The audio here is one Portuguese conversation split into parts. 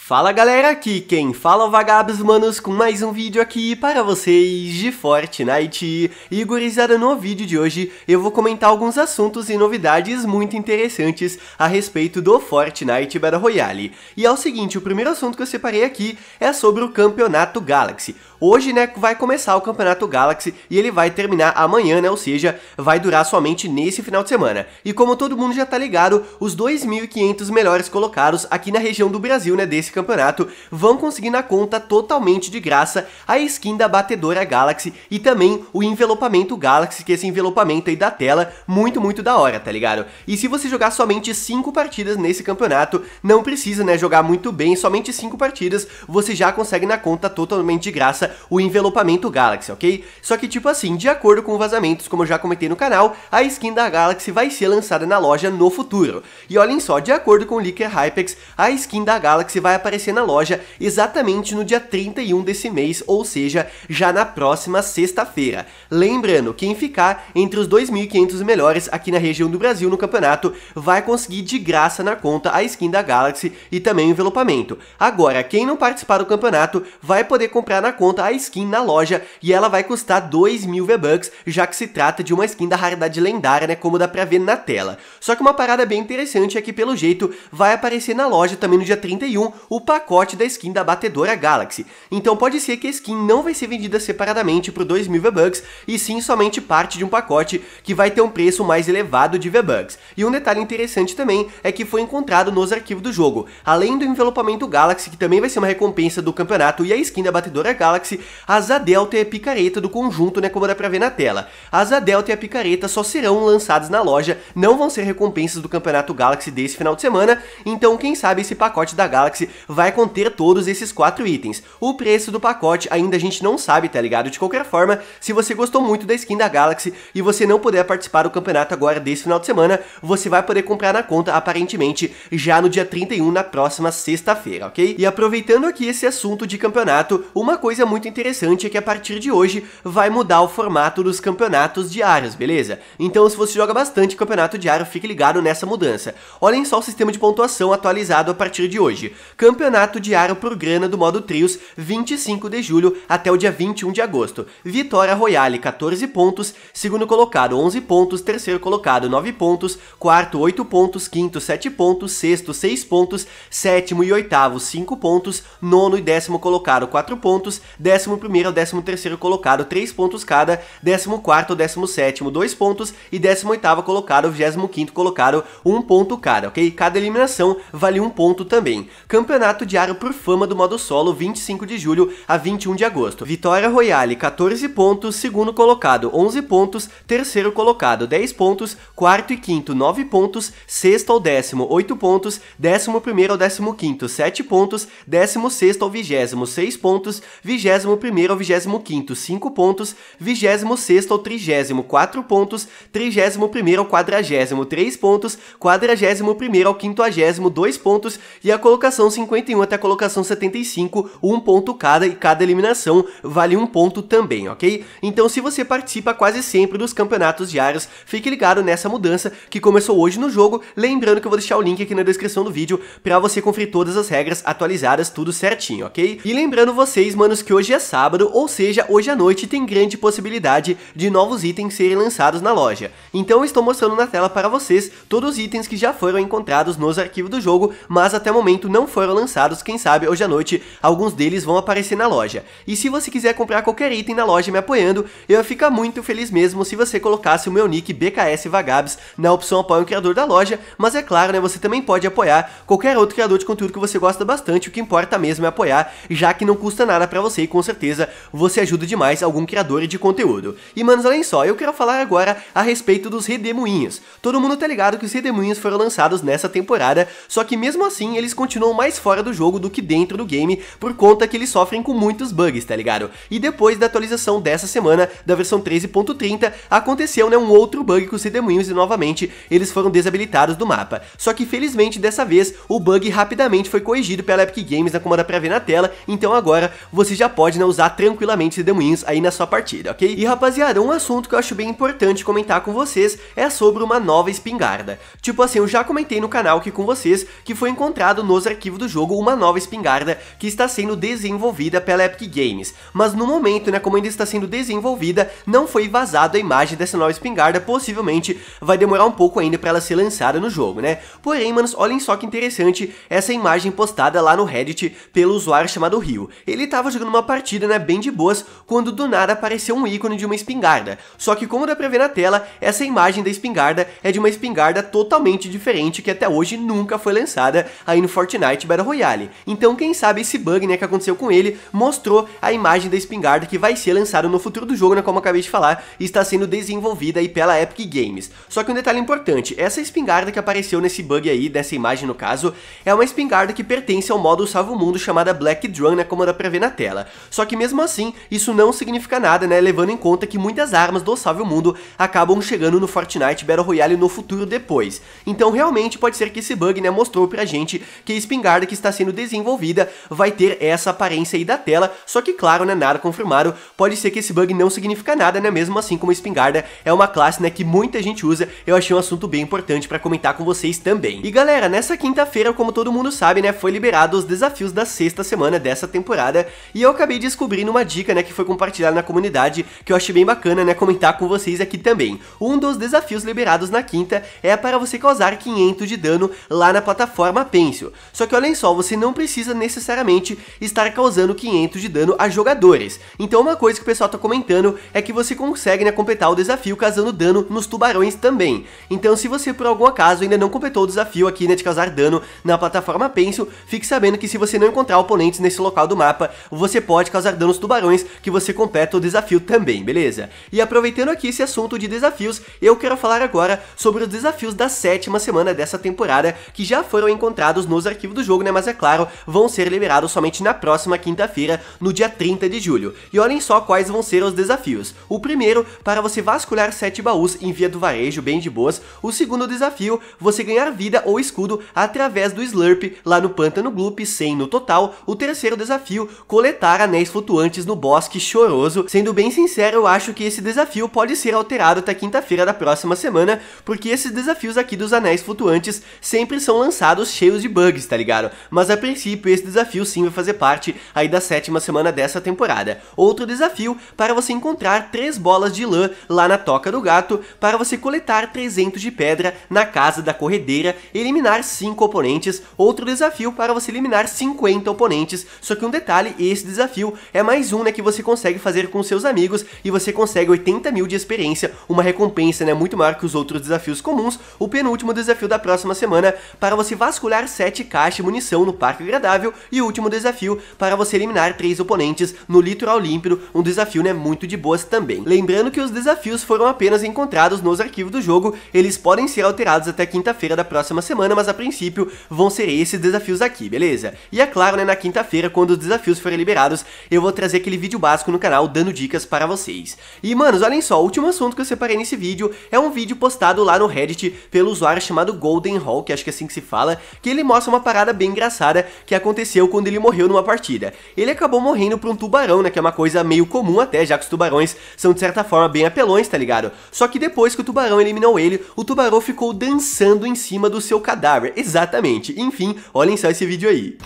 Fala galera, aqui quem fala é o Vagabos Manos com mais um vídeo aqui para vocês de Fortnite. E gurizada, no vídeo de hoje eu vou comentar alguns assuntos e novidades muito interessantes a respeito do Fortnite Battle Royale. E é o seguinte, o primeiro assunto que eu separei aqui é sobre o Campeonato Galaxy. Hoje, né, vai começar o Campeonato Galaxy e ele vai terminar amanhã, né, ou seja, vai durar somente nesse final de semana. E como todo mundo já tá ligado, os 2.500 melhores colocados aqui na região do Brasil, né, desse desse campeonato vão conseguir na conta totalmente de graça a skin da batedora Galaxy e também o envelopamento Galaxy, que é esse envelopamento aí da tela, muito, muito da hora, tá ligado? E se você jogar somente 5 partidas nesse campeonato, não precisa, né, jogar muito bem, somente 5 partidas, você já consegue na conta totalmente de graça o envelopamento Galaxy, ok? Só que tipo assim, de acordo com vazamentos, como eu já comentei no canal, a skin da Galaxy vai ser lançada na loja no futuro. E olhem só, de acordo com o Leaker Hypex, a skin da Galaxy vai vai aparecer na loja exatamente no dia 31 desse mês, ou seja, já na próxima sexta-feira. Lembrando, quem ficar entre os 2.500 melhores aqui na região do Brasil no campeonato vai conseguir de graça na conta a skin da Galaxy e também o envelopamento. Agora, quem não participar do campeonato vai poder comprar na conta a skin na loja e ela vai custar 2.000 mil V-Bucks, já que se trata de uma skin da raridade lendária, né, como dá pra ver na tela. Só que uma parada bem interessante é que, pelo jeito, vai aparecer na loja também no dia 31 o pacote da skin da batedora Galaxy. Então pode ser que a skin não vai ser vendida separadamente por 2.000 V-Bucks, e sim somente parte de um pacote que vai ter um preço mais elevado de V-Bucks. E um detalhe interessante também é que foi encontrado nos arquivos do jogo, além do envelopamento Galaxy, que também vai ser uma recompensa do campeonato, e a skin da batedora Galaxy, a Zadelta e a picareta do conjunto, né, como dá pra ver na tela. A Zadelta e a picareta só serão lançadas na loja, não vão ser recompensas do campeonato Galaxy desse final de semana, então quem sabe esse pacote da Galaxy vai conter todos esses quatro itens. O preço do pacote ainda a gente não sabe, tá ligado? De qualquer forma, se você gostou muito da skin da Galaxy e você não puder participar do campeonato agora desse final de semana, você vai poder comprar na conta, aparentemente, já no dia 31, na próxima sexta-feira, ok? E aproveitando aqui esse assunto de campeonato, uma coisa muito interessante é que a partir de hoje vai mudar o formato dos campeonatos diários, beleza? Então, se você joga bastante campeonato diário, fique ligado nessa mudança. Olhem só o sistema de pontuação atualizado a partir de hoje. Campeonato Diário por Grana do modo Trios, 25 de julho até o dia 21 de agosto. Vitória Royale, 14 pontos, segundo colocado, 11 pontos, terceiro colocado, 9 pontos, quarto, 8 pontos, quinto, 7 pontos, sexto, 6 pontos, sétimo e oitavo, 5 pontos, nono e décimo colocado, 4 pontos, décimo primeiro ao décimo terceiro colocado, 3 pontos cada, décimo quarto ao décimo sétimo, 2 pontos e décimo oitavo colocado, vigésimo quinto colocado, 1 um ponto cada, ok? Cada eliminação vale 1 um ponto também. Campeonato Campeonato Diário por Fama do modo solo 25 de julho a 21 de agosto. Vitória Royale 14 pontos, segundo colocado 11 pontos, terceiro colocado 10 pontos, quarto e quinto 9 pontos, sexto ao décimo 8 pontos, décimo primeiro ao décimo quinto 7 pontos, décimo sexto ao vigésimo 6 pontos, vigésimo primeiro ao vigésimo quinto 5 pontos, vigésimo sexto ao trigésimo 4 pontos, trigésimo primeiro ao quadragésimo 3 pontos, quadragésimo primeiro ao quinquagésimo 2 pontos e a colocação se 51 até a colocação 75, um ponto cada, e cada eliminação vale um ponto também, ok? Então se você participa quase sempre dos campeonatos diários, fique ligado nessa mudança que começou hoje no jogo, lembrando que eu vou deixar o link aqui na descrição do vídeo para você conferir todas as regras atualizadas, tudo certinho, ok? E lembrando vocês, manos, que hoje é sábado, ou seja, hoje à noite tem grande possibilidade de novos itens serem lançados na loja. Então eu estou mostrando na tela para vocês todos os itens que já foram encontrados nos arquivos do jogo, mas até o momento não foram lançados, quem sabe hoje à noite alguns deles vão aparecer na loja. E se você quiser comprar qualquer item na loja me apoiando, eu ia ficar muito feliz mesmo se você colocasse o meu nick BKS Vagabs na opção apoia o criador da loja, mas é claro, né, você também pode apoiar qualquer outro criador de conteúdo que você gosta bastante, o que importa mesmo é apoiar, já que não custa nada para você e com certeza você ajuda demais algum criador de conteúdo. E manos, além só, eu quero falar agora a respeito dos redemoinhos. Todo mundo tá ligado que os redemoinhos foram lançados nessa temporada, só que mesmo assim eles continuam mais fora do jogo do que dentro do game, por conta que eles sofrem com muitos bugs, tá ligado? E depois da atualização dessa semana, da versão 13.30, aconteceu né, um outro bug com os redemoinhos e novamente eles foram desabilitados do mapa. Só que felizmente dessa vez, o bug rapidamente foi corrigido pela Epic Games na né, comanda pra ver na tela, então agora você já pode né, usar tranquilamente os redemoinhos aí na sua partida, ok? E rapaziada, um assunto que eu acho bem importante comentar com vocês é sobre uma nova espingarda. Tipo assim, eu já comentei no canal que com vocês que foi encontrado nos arquivos do jogo uma nova espingarda que está sendo desenvolvida pela Epic Games, mas no momento, né, como ainda está sendo desenvolvida, não foi vazada a imagem dessa nova espingarda, possivelmente vai demorar um pouco ainda para ela ser lançada no jogo, né? Porém, manos, olhem só que interessante essa imagem postada lá no Reddit pelo usuário chamado Rio. Ele estava jogando uma partida, né, bem de boas, quando do nada apareceu um ícone de uma espingarda. Só que como dá pra ver na tela, essa imagem da espingarda é de uma espingarda totalmente diferente que até hoje nunca foi lançada aí no Fortnite Battle Royale. Então quem sabe esse bug né, que aconteceu com ele mostrou a imagem da espingarda que vai ser lançada no futuro do jogo, né, como eu acabei de falar, e está sendo desenvolvida aí pela Epic Games. Só que um detalhe importante, essa espingarda que apareceu nesse bug aí, dessa imagem no caso, é uma espingarda que pertence ao modo Salvo Mundo chamada Black Drone, né, como dá pra ver na tela. Só que mesmo assim, isso não significa nada, né, levando em conta que muitas armas do Salve o Mundo acabam chegando no Fortnite Battle Royale no futuro depois. Então realmente pode ser que esse bug, né, mostrou pra gente que a espingarda que está sendo desenvolvida vai ter essa aparência aí da tela, só que claro, né, nada confirmado, pode ser que esse bug não significa nada, né, mesmo assim como a espingarda é uma classe, né, que muita gente usa, eu achei um assunto bem importante para comentar com vocês também. E galera, nessa quinta-feira, como todo mundo sabe, né, foi liberado os desafios da sexta semana dessa temporada, e eu acabei descobrindo uma dica, né, que foi compartilhada na comunidade, que eu achei bem bacana, né, comentar com vocês aqui também. Um dos desafios liberados na quinta é para você causar 500 de dano lá na plataforma Pencio. Só que olhem Olhem só, você não precisa necessariamente estar causando 500 de dano a jogadores. Então uma coisa que o pessoal tá comentando é que você consegue né, completar o desafio causando dano nos tubarões também. Então se você por algum acaso ainda não completou o desafio aqui né, de causar dano na plataforma pencil, fique sabendo que se você não encontrar oponentes nesse local do mapa, você pode causar dano nos tubarões que você completa o desafio também, beleza? E aproveitando aqui esse assunto de desafios, eu quero falar agora sobre os desafios da sétima semana dessa temporada que já foram encontrados nos arquivos do jogo né? Mas é claro, vão ser liberados somente na próxima quinta-feira, no dia 30 de julho. E olhem só quais vão ser os desafios. O primeiro, para você vasculhar sete baús em via do varejo, bem de boas. O segundo desafio, você ganhar vida ou escudo através do Slurp lá no Pântano Gloop, 100 no total. O terceiro desafio, coletar anéis flutuantes no bosque choroso. Sendo bem sincero, eu acho que esse desafio pode ser alterado até quinta-feira da próxima semana, porque esses desafios aqui dos anéis flutuantes sempre são lançados cheios de bugs, tá ligado? mas a princípio esse desafio sim vai fazer parte aí da sétima semana dessa temporada. Outro desafio para você encontrar três bolas de lã lá na Toca do Gato, para você coletar 300 de pedra na Casa da Corredeira, eliminar 5 oponentes, outro desafio para você eliminar 50 oponentes, só que um detalhe, esse desafio é mais um né, que você consegue fazer com seus amigos e você consegue 80 mil de experiência, uma recompensa né, muito maior que os outros desafios comuns, o penúltimo desafio da próxima semana para você vasculhar 7 caixas municionais missão no Parque Agradável e o último desafio para você eliminar três oponentes no Litoral Límpido, um desafio né, muito de boas também. Lembrando que os desafios foram apenas encontrados nos arquivos do jogo, eles podem ser alterados até quinta-feira da próxima semana, mas a princípio vão ser esses desafios aqui, beleza? E é claro, né, na quinta-feira, quando os desafios forem liberados, eu vou trazer aquele vídeo básico no canal dando dicas para vocês. E, manos, olhem só, o último assunto que eu separei nesse vídeo é um vídeo postado lá no Reddit pelo usuário chamado Golden Hall, que acho que é assim que se fala, que ele mostra uma parada bem engraçada que aconteceu quando ele morreu numa partida. Ele acabou morrendo pra um tubarão, né, que é uma coisa meio comum até, já que os tubarões são de certa forma bem apelões, tá ligado? Só que depois que o tubarão eliminou ele, o tubarão ficou dançando em cima do seu cadáver, exatamente. Enfim, olhem só esse vídeo aí.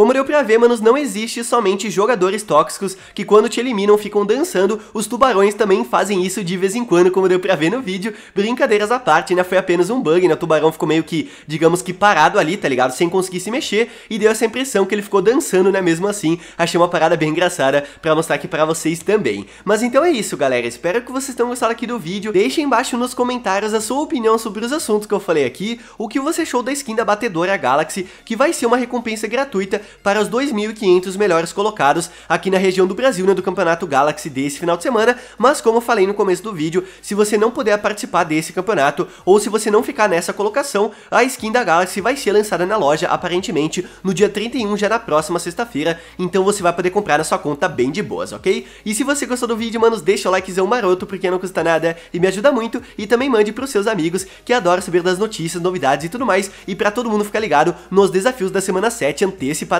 Como deu pra ver, manos, não existe somente jogadores tóxicos que quando te eliminam ficam dançando, os tubarões também fazem isso de vez em quando, como deu pra ver no vídeo. Brincadeiras à parte, né, foi apenas um bug, né, o tubarão ficou meio que, digamos que parado ali, tá ligado, sem conseguir se mexer, e deu essa impressão que ele ficou dançando, né, mesmo assim. Achei uma parada bem engraçada pra mostrar aqui pra vocês também. Mas então é isso, galera, espero que vocês tenham gostado aqui do vídeo, deixem embaixo nos comentários a sua opinião sobre os assuntos que eu falei aqui, o que você achou da skin da Batedora Galaxy, que vai ser uma recompensa gratuita para os 2.500 melhores colocados aqui na região do Brasil, né, do Campeonato Galaxy desse final de semana, mas como eu falei no começo do vídeo, se você não puder participar desse campeonato, ou se você não ficar nessa colocação, a skin da Galaxy vai ser lançada na loja, aparentemente, no dia 31, já na próxima sexta-feira, então você vai poder comprar na sua conta bem de boas, ok? E se você gostou do vídeo, manos, deixa o likezão maroto, porque não custa nada e me ajuda muito, e também mande pros seus amigos, que adoram saber das notícias, novidades e tudo mais, e para todo mundo ficar ligado nos desafios da semana 7 antecipados